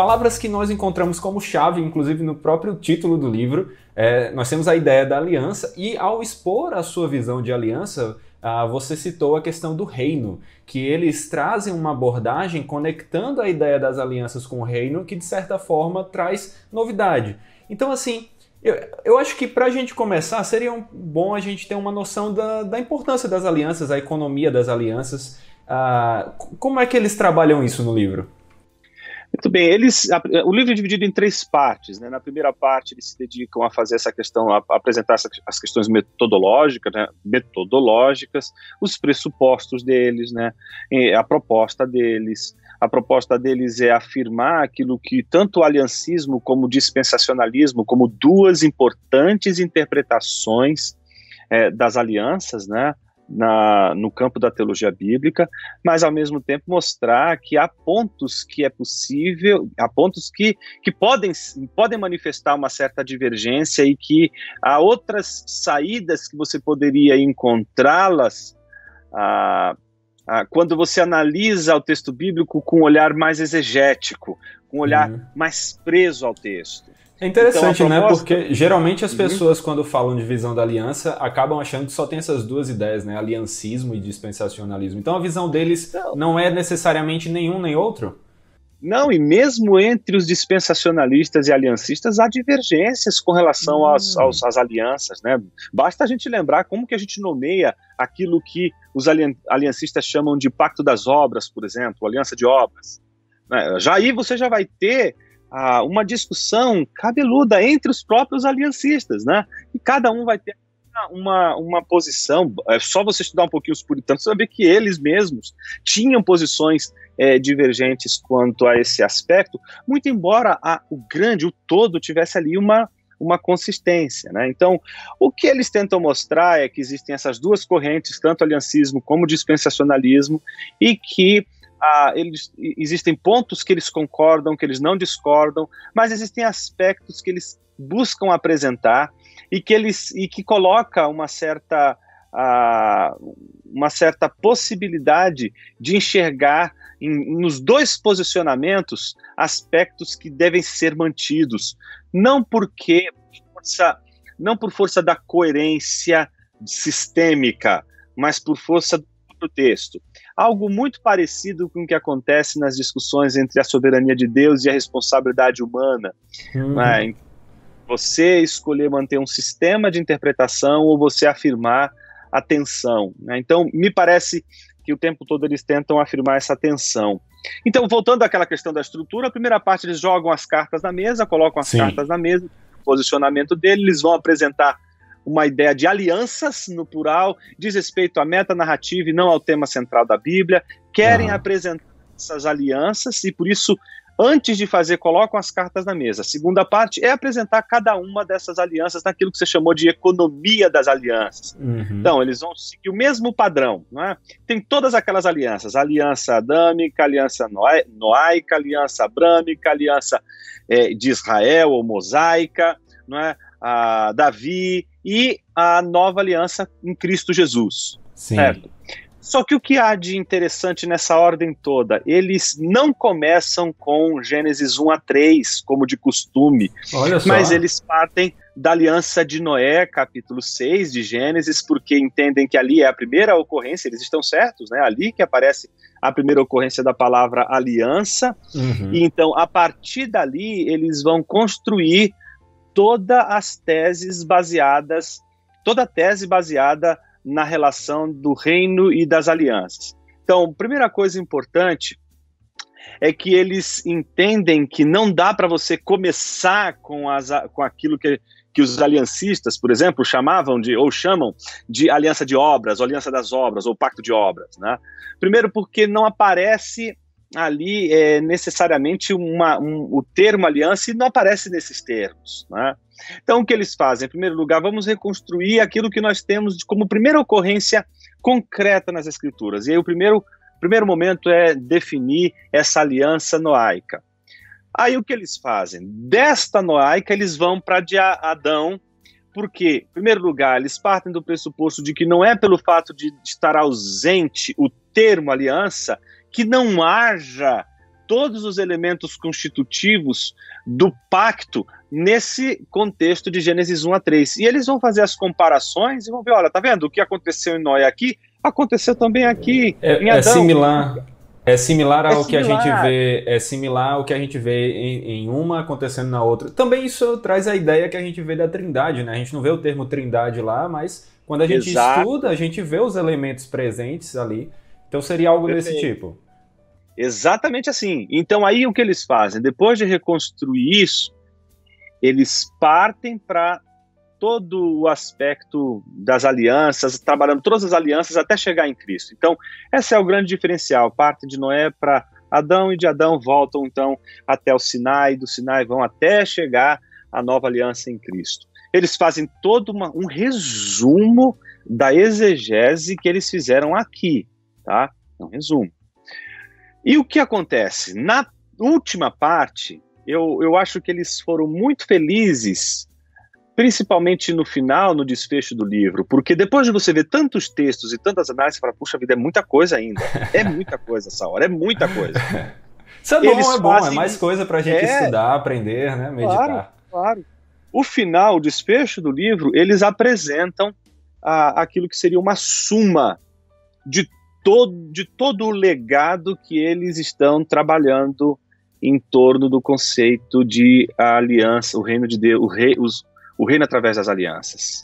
Palavras que nós encontramos como chave, inclusive no próprio título do livro, é, nós temos a ideia da aliança, e ao expor a sua visão de aliança, ah, você citou a questão do reino, que eles trazem uma abordagem conectando a ideia das alianças com o reino, que de certa forma traz novidade. Então, assim, eu, eu, acho que para a gente começar, seria um, bom a gente ter uma noção da, da importância das alianças, a economia das alianças. Ah, como é que eles trabalham isso no livro? Muito bem, eles, o livro é dividido em três partes. Né? Na primeira parte, eles se dedicam a fazer essa questão, a apresentar essa, as questões metodológicas, né? metodológicas, os pressupostos deles, né? a proposta deles. A proposta deles é afirmar aquilo que tanto o aliancismo como o dispensacionalismo, como duas importantes interpretações é, das alianças, né? na, no campo da teologia bíblica, mas ao mesmo tempo mostrar que há pontos que é possível, há pontos que, que podem, podem manifestar uma certa divergência e que há outras saídas que você poderia encontrá-las ah, ah, quando você analisa o texto bíblico com um olhar mais exegético, com um olhar uhum. mais preso ao texto. É interessante, então, né? proposta... né? Porque uhum. geralmente as pessoas, uhum. quando falam de visão da aliança, acabam achando que só tem essas duas ideias, né? Aliancismo e dispensacionalismo. Então a visão deles não, é necessariamente nenhum nem outro. Não, e mesmo entre os dispensacionalistas e aliancistas há divergências com relação hum. aos, às alianças, né? Basta a gente lembrar como que a gente nomeia aquilo que os alian aliancistas chamam de pacto das obras, por exemplo, aliança de obras. Né? Já aí você já vai ter uma discussão cabeluda entre os próprios aliancistas, né? E cada um vai ter uma, uma posição. É só você estudar um pouquinho os puritanos saber que eles mesmos tinham posições é, divergentes quanto a esse aspecto, muito embora a, o grande, o todo, tivesse ali uma, uma consistência. Né? Então, o que eles tentam mostrar é que existem essas duas correntes, tanto aliancismo como dispensacionalismo, e que ah, eles, existem pontos que eles concordam, que eles não discordam, mas existem aspectos que eles buscam apresentar e que eles e que coloca uma certa ah, uma certa possibilidade de enxergar em, nos dois posicionamentos aspectos que devem ser mantidos, não porque força, não por força da coerência sistêmica, mas por força do texto algo muito parecido com o que acontece nas discussões entre a soberania de Deus e a responsabilidade humana. Uhum. Né? você escolher manter um sistema de interpretação ou você afirmar a tensão. Né? Então, me parece que o tempo todo eles tentam afirmar essa tensão. Então, voltando àquela questão da estrutura, a primeira parte eles jogam as cartas na mesa, colocam as Sim. cartas na mesa, posicionamento dele, eles vão apresentar uma ideia de alianças, no plural, diz respeito à meta narrativa e não ao tema central da Bíblia, querem apresentar essas alianças e, por isso, antes de fazer, colocam as cartas na mesa. A segunda parte é apresentar cada uma dessas alianças naquilo que você chamou de economia das alianças. Uhum. Então, eles vão seguir o mesmo padrão. é? Tem todas aquelas alianças: aliança adâmica, aliança noaica, aliança abrâmica, aliança é, de Israel ou mosaica, não é? A Davi, e a nova aliança em Cristo Jesus. Sim. Certo? Só que o que há de interessante nessa ordem toda? Eles não começam com Gênesis 1 a 3, como de costume, mas eles partem da aliança de Noé, capítulo 6 de Gênesis, porque entendem que ali é a primeira ocorrência, eles estão certos, né? Ali que aparece a primeira ocorrência da palavra aliança. Uhum. E então, a partir dali, eles vão construir todas as teses baseadas, toda tese baseada na relação do reino e das alianças. Então, primeira coisa importante é que eles entendem que não dá para você começar com, as, com aquilo que, que os aliancistas, por exemplo, chamavam de, ou chamam de aliança de obras, ou aliança das obras, ou pacto de obras. Né? Primeiro, porque não aparece ali é, necessariamente uma, um, o termo aliança e não aparece nesses termos. Né? Então, o que eles fazem? Em primeiro lugar, vamos reconstruir aquilo que nós temos como primeira ocorrência concreta nas Escrituras. E aí, o primeiro, primeiro momento é definir essa aliança noaica. Aí, o que eles fazem? Desta noaica, eles vão para Adão, porque, em primeiro lugar, eles partem do pressuposto de que não é pelo fato de estar ausente o termo aliança que não haja todos os elementos constitutivos do pacto nesse contexto de Gênesis 1 a 3. E eles vão fazer as comparações e vão ver, olha, tá vendo? O que aconteceu em Noé aqui, aconteceu também aqui é, em é Adão. É similar. É similar ao é similar. que a gente vê, é similar ao que a gente vê em, em, uma acontecendo na outra. Também isso traz a ideia que a gente vê da Trindade, né? A gente não vê o termo Trindade lá, mas quando a gente Exato. estuda, a gente vê os elementos presentes ali então seria algo Perfeito. desse tipo. Exatamente assim. Então aí o que eles fazem? Depois de reconstruir isso, eles partem para todo o aspecto das alianças, trabalhando todas as alianças até chegar em Cristo. Então, esse é o grande diferencial. Parte de Noé para Adão e de Adão voltam então até o Sinai, do Sinai vão até chegar à nova aliança em Cristo. Eles fazem todo uma, um resumo da exegese que eles fizeram aqui tá? É um resumo. E o que acontece? Na última parte, eu, eu acho que eles foram muito felizes, principalmente no final, no desfecho do livro, porque depois de você ver tantos textos e tantas análises, você fala, puxa vida, é muita coisa ainda. É muita coisa essa hora, é muita coisa. Isso é bom, eles é bom, é fazem... é mais coisa para a gente é... estudar, aprender, né, meditar. Claro, claro. O final, o desfecho do livro, eles apresentam a, aquilo que seria uma suma de todo, de todo o legado que eles estão trabalhando em torno do conceito de aliança, o reino de Deus, o, rei, os, o reino através das alianças.